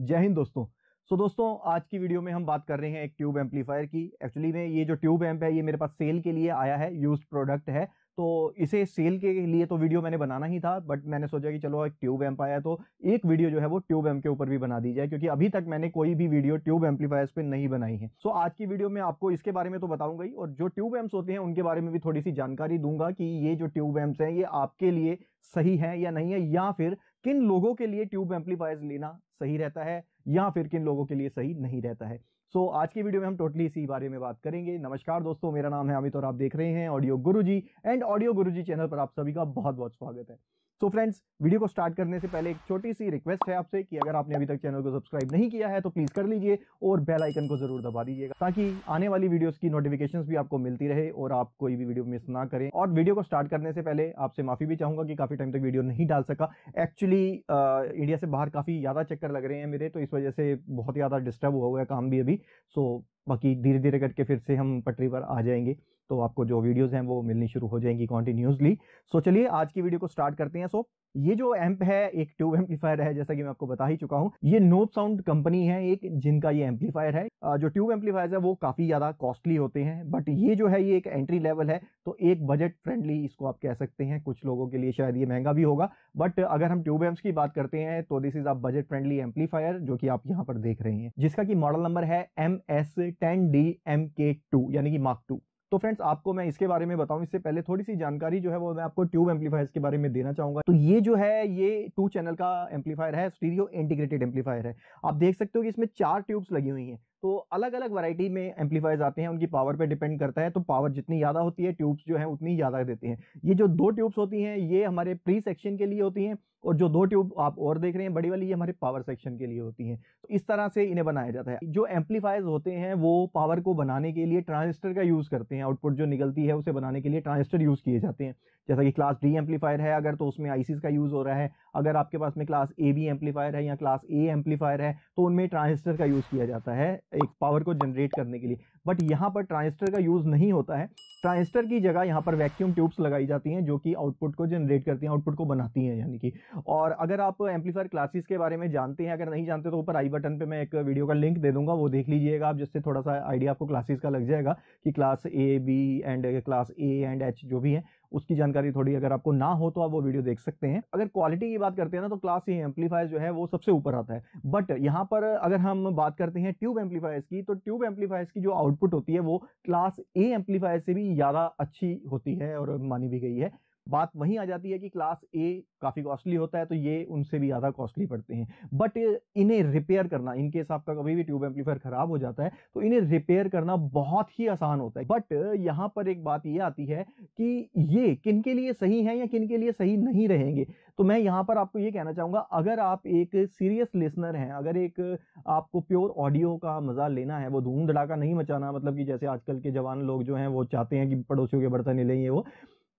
जय हिंद दोस्तों सो so, दोस्तों आज की वीडियो में हम बात कर रहे हैं एक ट्यूब एम्पलीफायर की एक्चुअली में ये जो ट्यूब एम्प है ये मेरे पास सेल के लिए आया है यूज्ड प्रोडक्ट है तो इसे सेल के लिए तो वीडियो मैंने बनाना ही था बट मैंने सोचा कि चलो एक ट्यूब एम्प आया तो एक वीडियो जो है वो ट्यूब एम्प के ऊपर भी बना दी जाए क्योंकि अभी तक मैंने कोई भी वीडियो ट्यूब एम्पलीफायर्स पे नहीं बनाई है सो आज की वीडियो में आपको इसके बारे में तो बताऊंगा ही और जो ट्यूब एम्प्स होते हैं उनके बारे में भी थोड़ी सी जानकारी दूंगा कि ये जो ट्यूब एम्प्स हैं ये आपके लिए सही है या नहीं है या फिर किन लोगों के लिए ट्यूब एम्पलीफायर्स लेना सही रहता है या फिर किन लोगों के लिए सही नहीं रहता है सो so, आज की वीडियो में हम टोटली इसी बारे में बात करेंगे नमस्कार दोस्तों मेरा नाम है अमित और आप देख रहे हैं ऑडियो गुरु जी एंड ऑडियो गुरु जी चैनल पर आप सभी का बहुत बहुत स्वागत है सो फ्रेंड्स वीडियो को स्टार्ट करने से पहले एक छोटी सी रिक्वेस्ट है आपसे कि अगर आपने अभी तक चैनल को सब्सक्राइब नहीं किया है तो प्लीज़ कर लीजिए और बेल आइकन को ज़रूर दबा दीजिएगा ताकि आने वाली वीडियोस की नोटिफिकेशंस भी आपको मिलती रहे और आप कोई भी वीडियो मिस ना करें और वीडियो को स्टार्ट करने से पहले आपसे माफ़ी भी चाहूँगा कि काफ़ी टाइम तक वीडियो नहीं डाल सका एक्चुअली इंडिया से बाहर काफ़ी ज़्यादा चक्कर लग रहे हैं मेरे तो इस वजह से बहुत ज़्यादा डिस्टर्ब हुआ हुआ है काम भी अभी सो बाकी धीरे धीरे करके फिर से हम पटरी पर आ जाएंगे तो आपको जो वीडियोज़ हैं वो मिलनी शुरू हो जाएंगी कॉन्टिन्यूसली सो चलिए आज की वीडियो को स्टार्ट करते हैं सो so, ये जो एम्प है एक ट्यूब एम्पलीफायर है जैसा कि मैं आपको बता ही चुका हूँ ये नोब साउंड कंपनी है एक जिनका ये एम्पलीफायर है जो ट्यूब एम्पलीफायर है वो काफ़ी ज़्यादा कॉस्टली होते हैं बट ये जो है ये एक एंट्री लेवल है तो एक बजट फ्रेंडली इसको आप कह सकते हैं कुछ लोगों के लिए शायद ये महंगा भी होगा बट अगर हम ट्यूब एम्प की बात करते हैं तो this is a budget friendly amplifier जो कि आप यहाँ पर देख रहे हैं जिसका की मॉडल नंबर है M S ten D M K two यानी कि मार्क टू तो फ्रेंड्स आपको मैं इसके बारे में बताऊं इससे पहले थोड़ी सी जानकारी जो है वो मैं आपको ट्यूब एम्पलीफायर्स के बारे में देना चाहूंगा तो ये जो है ये टू चैनल का एम्पलीफायर है स्टीरियो इंटीग्रेटेड एम्पलीफायर है आप देख सकते हो कि इसमें चार ट्यूब्स लगी हुई हैं तो अलग अलग वैरायटी में एम्पलीफायर्स आते हैं उनकी पावर पे डिपेंड करता है तो पावर जितनी ज़्यादा होती है ट्यूब्स जो हैं उतनी ज़्यादा देती हैं ये जो दो ट्यूब्स होती हैं ये हमारे प्री सेक्शन के लिए होती हैं और जो दो ट्यूब आप और देख रहे हैं बड़ी वाली ये हमारे पावर सेक्शन के लिए होती हैं तो इस तरह से इन्हें बनाया जाता है जो एम्पलीफायर्स होते हैं वो पावर को बनाने के लिए ट्रांजिस्टर का यूज़ करते हैं आउटपुट जो निकलती है उसे बनाने के लिए ट्रांजिस्टर यूज़ किए जाते हैं जैसा कि क्लास डी एम्पलीफायर है अगर तो उसमें आईसीज का यूज़ हो रहा है अगर आपके पास में क्लास ए बी एम्पलीफायर है या क्लास ए एम्पलीफायर है तो उनमें ट्रांजिस्टर का यूज़ किया जाता है एक पावर को जनरेट करने के लिए बट यहाँ पर ट्रांजिस्टर का यूज़ नहीं होता है ट्रांजिस्टर की जगह यहाँ पर वैक्यूम ट्यूब्स लगाई जाती हैं जो कि आउटपुट को जनरेट करती हैं आउटपुट को बनाती हैं यानी कि और अगर आप एम्पलीफायर क्लासेस के बारे में जानते हैं अगर नहीं जानते तो ऊपर आई बटन पे मैं एक वीडियो का लिंक दे दूंगा वो देख लीजिएगा आप जिससे थोड़ा सा आइडिया आपको क्लासेस का लग जाएगा कि class A B and class A and H जो भी है उसकी जानकारी थोड़ी अगर आपको ना हो तो आप वो वीडियो देख सकते हैं अगर क्वालिटी की बात करते हैं ना तो क्लास ए एम्पलीफायर जो है वो सबसे ऊपर आता है बट यहाँ पर अगर हम बात करते हैं ट्यूब एम्पलीफायर्स की तो ट्यूब एम्पलीफायर्स की जो आउटपुट होती है वो क्लास ए एम्पलीफायर से भी ज़्यादा अच्छी होती है और मानी भी गई है बात वहीं आ जाती है कि क्लास ए काफ़ी कॉस्टली होता है तो ये उनसे भी ज़्यादा कॉस्टली पड़ते हैं बट इन्हें रिपेयर करना इनके हिसाब आपका कभी भी ट्यूब एम्पलीफायर ख़राब हो जाता है तो इन्हें रिपेयर करना बहुत ही आसान होता है बट यहाँ पर एक बात ये आती है कि ये किन के लिए सही है या किन के लिए सही नहीं रहेंगे तो मैं यहाँ पर आपको ये कहना चाहूँगा अगर आप एक सीरियस लिसनर हैं अगर एक आपको प्योर ऑडियो का मज़ा लेना है वो धूम धड़ाका नहीं मचाना मतलब कि जैसे आजकल के जवान लोग जो हैं वो चाहते हैं कि पड़ोसियों के बर्तन ले लेंगे वो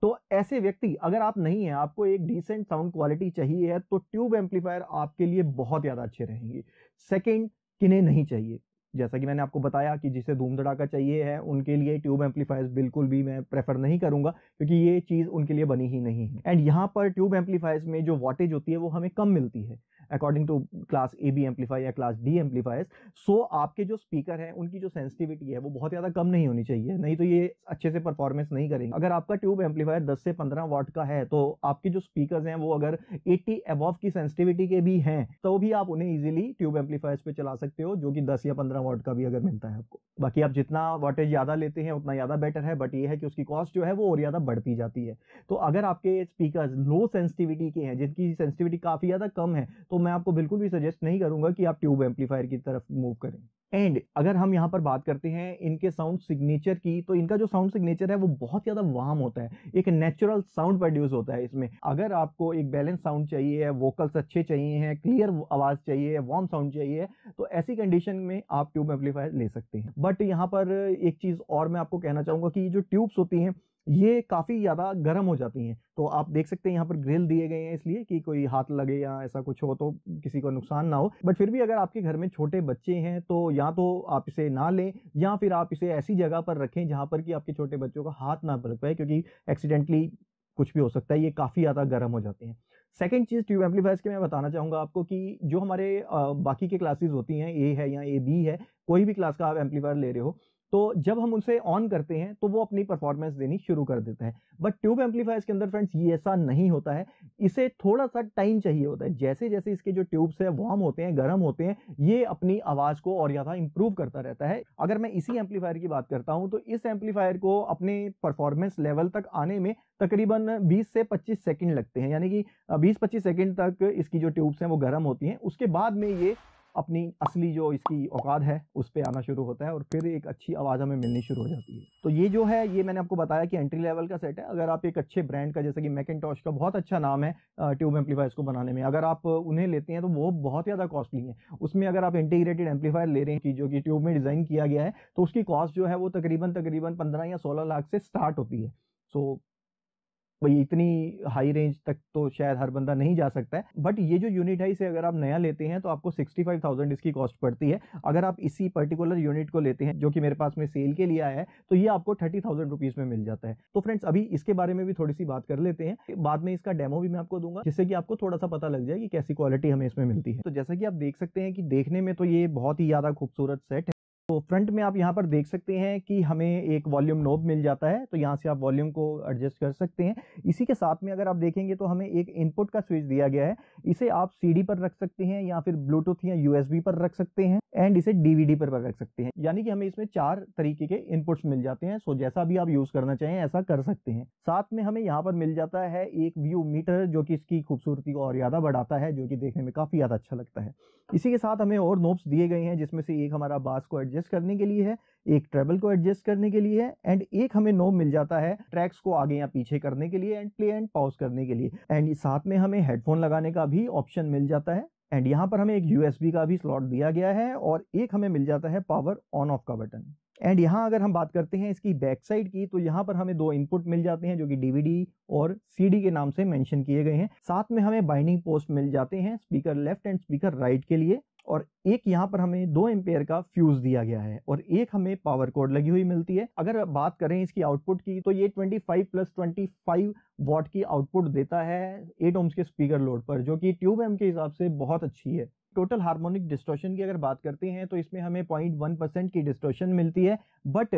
तो ऐसे व्यक्ति अगर आप नहीं हैं आपको एक डिसेंट साउंड क्वालिटी चाहिए है तो ट्यूब एम्पलीफायर आपके लिए बहुत ज़्यादा अच्छे रहेंगे सेकेंड किन्हें नहीं चाहिए जैसा कि मैंने आपको बताया कि जिसे धूम धड़ाका चाहिए है उनके लिए ट्यूब एम्पलीफायर्स बिल्कुल भी मैं प्रेफर नहीं करूंगा क्योंकि ये चीज़ उनके लिए बनी ही नहीं है एंड यहाँ पर ट्यूब एम्पलीफायर्स में जो वॉटेज होती है वो हमें कम मिलती है according to class A B amplify या क्लास डी एम्पलीफायर सो आपके जो स्पीकर हैं उनकी जो सेंसिटिविटी है वो बहुत ज़्यादा कम नहीं होनी चाहिए नहीं तो ये अच्छे से परफॉर्मेंस नहीं करेंगे अगर आपका ट्यूब एम्पलीफायर दस से पंद्रह वाट का है तो आपके जो स्पीकर हैं वो अगर एट्टी एबॉव की सेंसिटिविटी के भी हैं तो भी आप उन्हें ईजिली ट्यूब एम्पलीफायर्स पे चला सकते हो जो कि दस या पंद्रह वाट का भी अगर मिलता है आपको बाकी आप जितना वाटेज ज़्यादा लेते हैं उतना ज़्यादा बेटर है बट ये है कि उसकी कॉस्ट जो है वो और ज़्यादा बढ़ती जाती है तो अगर आपके स्पीकर लो सेंसिटिविटी के हैं जिनकी सेंसिटिविटी काफ़ी ज़्यादा कम है तो तो मैं आपको बिल्कुल भी सजेस्ट नहीं करूंगा कि आप ट्यूब एम्पलीफायर की तरफ मूव करें एंड अगर हम यहाँ पर बात करते हैं इनके साउंड सिग्नेचर की तो इनका जो साउंड सिग्नेचर है वो बहुत ज़्यादा वार्म होता है एक नेचुरल साउंड प्रोड्यूस होता है इसमें अगर आपको एक बैलेंस साउंड चाहिए है वोकल्स अच्छे चाहिए हैं क्लियर आवाज़ चाहिए है वार्म साउंड चाहिए है तो ऐसी कंडीशन में आप ट्यूब एम्पलीफायर ले सकते हैं बट यहाँ पर एक चीज़ और मैं आपको कहना चाहूँगा कि जो ट्यूब्स होती हैं ये काफ़ी ज़्यादा गर्म हो जाती हैं तो आप देख सकते हैं यहाँ पर ग्रिल दिए गए हैं इसलिए कि कोई हाथ लगे या ऐसा कुछ हो तो किसी को नुकसान ना हो बट फिर भी अगर आपके घर में छोटे बच्चे हैं तो या तो आप इसे ना लें या फिर आप इसे ऐसी जगह पर रखें जहाँ पर कि आपके छोटे बच्चों का हाथ ना पलक पाए क्योंकि एक्सीडेंटली कुछ भी हो सकता है ये काफ़ी ज़्यादा गर्म हो जाते हैं सेकेंड चीज़ ट्यूब एम्पलीफायर्स के मैं बताना चाहूँगा आपको कि जो हमारे बाकी के क्लासेस होती हैं ए है या ए बी है कोई भी क्लास का आप एम्पलीफायर ले रहे हो तो जब हम उसे ऑन करते हैं तो वो अपनी परफॉर्मेंस देनी शुरू कर देता है बट ट्यूब एम्पलीफायर्स के अंदर फ्रेंड्स ये ऐसा नहीं होता है इसे थोड़ा सा टाइम चाहिए होता है जैसे जैसे इसके जो ट्यूब्स है वार्म होते हैं गर्म होते हैं ये अपनी आवाज़ को और ज़्यादा इंप्रूव करता रहता है अगर मैं इसी एम्पलीफायर की बात करता हूँ तो इस एम्पलीफायर को अपने परफॉर्मेंस लेवल तक आने में तकरीबन 20 से 25 सेकंड लगते हैं यानी कि 20-25 सेकंड तक इसकी जो ट्यूब्स हैं वो गर्म होती हैं उसके बाद में ये अपनी असली जो इसकी औकात है उस पर आना शुरू होता है और फिर एक अच्छी आवाज़ हमें मिलनी शुरू हो जाती है तो ये जो है ये मैंने आपको बताया कि एंट्री लेवल का सेट है अगर आप एक अच्छे ब्रांड का जैसे कि मैकेटॉश का बहुत अच्छा नाम है ट्यूब एम्पलीफायर को बनाने में अगर आप उन्हें लेते हैं तो वो बहुत ज़्यादा कॉस्टली है उसमें अगर आप इंटीग्रेटेड एम्पलीफायर ले रहे हैं कि जो कि ट्यूब में डिज़ाइन किया गया है तो उसकी कॉस्ट जो है वो तकरीबन तकरीबन पंद्रह या सोलह लाख से स्टार्ट होती है सो भाई इतनी हाई रेंज तक तो शायद हर बंदा नहीं जा सकता है बट ये जो यूनिट है इसे अगर आप नया लेते हैं तो आपको 65,000 इसकी कॉस्ट पड़ती है अगर आप इसी पर्टिकुलर यूनिट को लेते हैं जो कि मेरे पास में सेल के लिए आया है तो ये आपको थर्टी थाउजेंड रुपीज़ में मिल जाता है तो फ्रेंड्स अभी इसके बारे में भी थोड़ी सी बात कर लेते हैं बाद में इसका डेमो भी मैं आपको दूंगा जिससे कि आपको थोड़ा सा पता लग जाए कि कैसी क्वालिटी हमें इसमें मिलती है तो जैसा कि आप देख सकते हैं कि देखने में तो ये बहुत ही ज़्यादा खूबसूरत सेट है तो फ्रंट में आप यहाँ पर देख सकते हैं कि हमें एक वॉल्यूम नोब मिल जाता है तो यहाँ से आप वॉल्यूम को एडजस्ट कर सकते हैं इसी के साथ में अगर आप देखेंगे तो हमें एक इनपुट का स्विच दिया गया है इसे आप सीडी पर रख सकते हैं या फिर ब्लूटूथ या यूएसबी पर रख सकते हैं एंड इसे डीवीडी पर रख सकते हैं यानी कि हमें इसमें चार तरीके के इनपुट्स मिल जाते हैं सो जैसा भी आप यूज़ करना चाहें ऐसा कर सकते हैं साथ में हमें यहाँ पर मिल जाता है एक व्यू मीटर जो कि इसकी खूबसूरती को और ज़्यादा बढ़ाता है जो कि देखने में काफ़ी ज़्यादा अच्छा लगता है इसी के साथ हमें और नोब्स दिए गए हैं जिसमें से एक हमारा बास को एडजस्ट एडजस्ट करने के लिए है एक ट्रेबल को एडजस्ट करने के लिए है एंड एक हमें नोब मिल जाता है ट्रैक्स को आगे या पीछे करने के लिए एंड प्ले एंड पॉज करने के लिए एंड साथ में हमें हेडफोन लगाने का भी ऑप्शन मिल जाता है एंड यहाँ पर हमें एक यूएसबी का भी स्लॉट दिया गया है और एक हमें मिल जाता है पावर ऑन ऑफ का बटन एंड यहाँ अगर हम बात करते हैं इसकी बैक साइड की तो यहाँ पर हमें दो इनपुट मिल जाते हैं जो कि डीवीडी और सीडी के नाम से मेंशन किए गए हैं साथ में हमें बाइंडिंग पोस्ट मिल जाते हैं speaker left and speaker right के लिए और एक यहाँ पर हमें दो एम्पेयर का फ्यूज दिया गया है और एक हमें पावर कोड लगी हुई मिलती है अगर बात करें इसकी आउटपुट की तो ये 25 प्लस 25 वॉट की आउटपुट देता है 8 ओम्स के स्पीकर लोड पर जो कि ट्यूब एम के हिसाब से बहुत अच्छी है टोटल हार्मोनिक डिस्ट्रोशन की अगर बात करते हैं तो इसमें हमें पॉइंट वन परसेंट की डिस्ट्रोशन मिलती है बट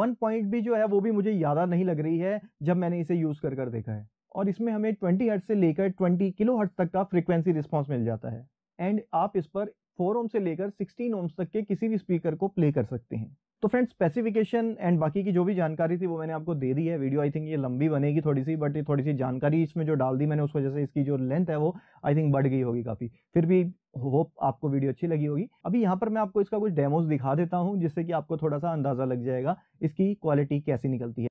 वन पॉइंट भी जो है वो भी मुझे ज़्यादा नहीं लग रही है जब मैंने इसे यूज़ कर कर देखा है और इसमें हमें 20 हर्ट से लेकर 20 किलो हर्ट तक का फ्रीक्वेंसी रिस्पॉन्स मिल जाता है एंड आप इस पर फोर ओम से लेकर सिक्सटीन ओम्स तक के किसी भी स्पीकर को प्ले कर सकते हैं तो फ्रेंड्स स्पेसिफिकेशन एंड बाकी की जो भी जानकारी थी वो मैंने आपको दे दी है वीडियो आई थिंक ये लंबी बनेगी थोड़ी सी बट ये थोड़ी सी जानकारी इसमें जो डाल दी मैंने उस वजह से इसकी जो लेंथ है वो आई थिंक बढ़ गई होगी काफ़ी फिर भी होप आपको वीडियो अच्छी लगी होगी अभी यहाँ पर मैं आपको इसका कुछ डेमोज दिखा देता हूँ जिससे कि आपको थोड़ा सा अंदाज़ा लग जाएगा इसकी क्वालिटी कैसी निकलती है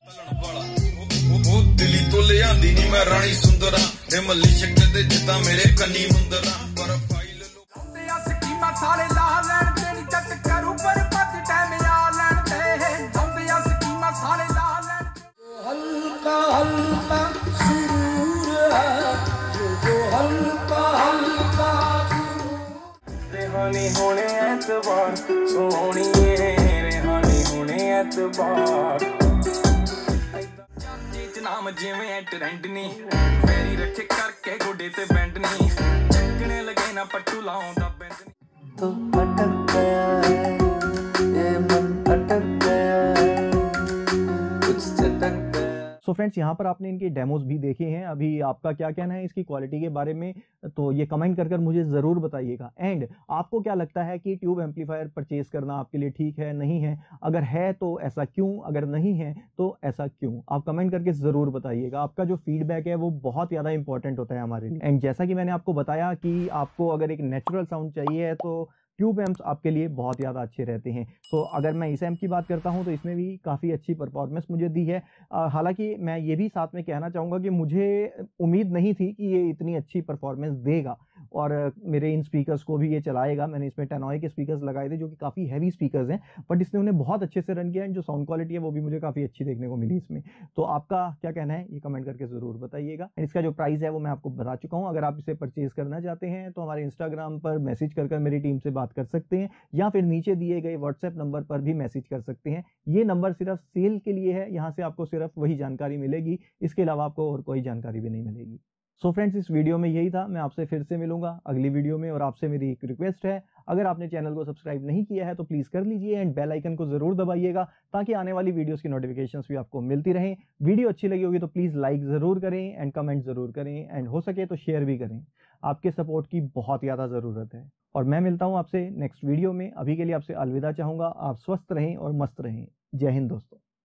रेहानी होने ऐतबार सोनी रेहानी होने ऐतबार नाम जिमें ट्रेंड नी फेरी रखे करके गोडे ते बेंड नी चकने लगे ना पट्टू लाऊं ता बेंड नी तो पटक गया फ्रेंड्स यहाँ पर आपने इनकी डेमोज भी देखे हैं अभी आपका क्या कहना है इसकी क्वालिटी के बारे में तो ये कमेंट कर कर मुझे ज़रूर बताइएगा एंड आपको क्या लगता है कि ट्यूब एम्पलीफायर परचेज करना आपके लिए ठीक है नहीं है अगर है तो ऐसा क्यों अगर नहीं है तो ऐसा क्यों आप कमेंट करके ज़रूर बताइएगा आपका जो फीडबैक है वो बहुत ज़्यादा इंपॉर्टेंट होता है हमारे लिए एंड जैसा कि मैंने आपको बताया कि आपको अगर एक नेचुरल साउंड चाहिए तो ट्यूब एम्प्स आपके लिए बहुत ज़्यादा अच्छे रहते हैं तो अगर मैं इस एम्प की बात करता हूँ तो इसमें भी काफ़ी अच्छी परफॉर्मेंस मुझे दी है हालांकि मैं ये भी साथ में कहना चाहूँगा कि मुझे उम्मीद नहीं थी कि ये इतनी अच्छी परफॉर्मेंस देगा और मेरे इन स्पीकर्स को भी ये चलाएगा मैंने इसमें टेनॉय के स्पीकर्स लगाए थे जो कि काफ़ी हैवी स्पीकर्स हैं बट इसने उन्हें बहुत अच्छे से रन किया एंड जो साउंड क्वालिटी है वो भी मुझे काफ़ी अच्छी देखने को मिली इसमें तो आपका क्या कहना है ये कमेंट करके ज़रूर बताइएगा एंड इसका जो प्राइस है वो मैं आपको बता चुका हूँ अगर आप इसे परचेज़ करना चाहते हैं तो हमारे इंस्टाग्राम पर मैसेज कर मेरी टीम से बात कर सकते हैं या फिर नीचे दिए गए व्हाट्सएप नंबर पर भी मैसेज कर सकते हैं ये नंबर सिर्फ सेल के लिए है यहाँ से आपको सिर्फ वही जानकारी मिलेगी इसके अलावा आपको और कोई जानकारी भी नहीं मिलेगी सो so फ्रेंड्स इस वीडियो में यही था मैं आपसे फिर से मिलूंगा अगली वीडियो में और आपसे मेरी एक रिक्वेस्ट है अगर आपने चैनल को सब्सक्राइब नहीं किया है तो प्लीज़ कर लीजिए एंड बेल आइकन को ज़रूर दबाइएगा ताकि आने वाली वीडियोस की नोटिफिकेशंस भी आपको मिलती रहें वीडियो अच्छी लगी होगी तो प्लीज़ लाइक ज़रूर करें एंड कमेंट ज़रूर करें एंड हो सके तो शेयर भी करें आपके सपोर्ट की बहुत ज़्यादा ज़रूरत है और मैं मिलता हूँ आपसे नेक्स्ट वीडियो में अभी के लिए आपसे अलविदा चाहूँगा आप स्वस्थ रहें और मस्त रहें जय हिंद दोस्तों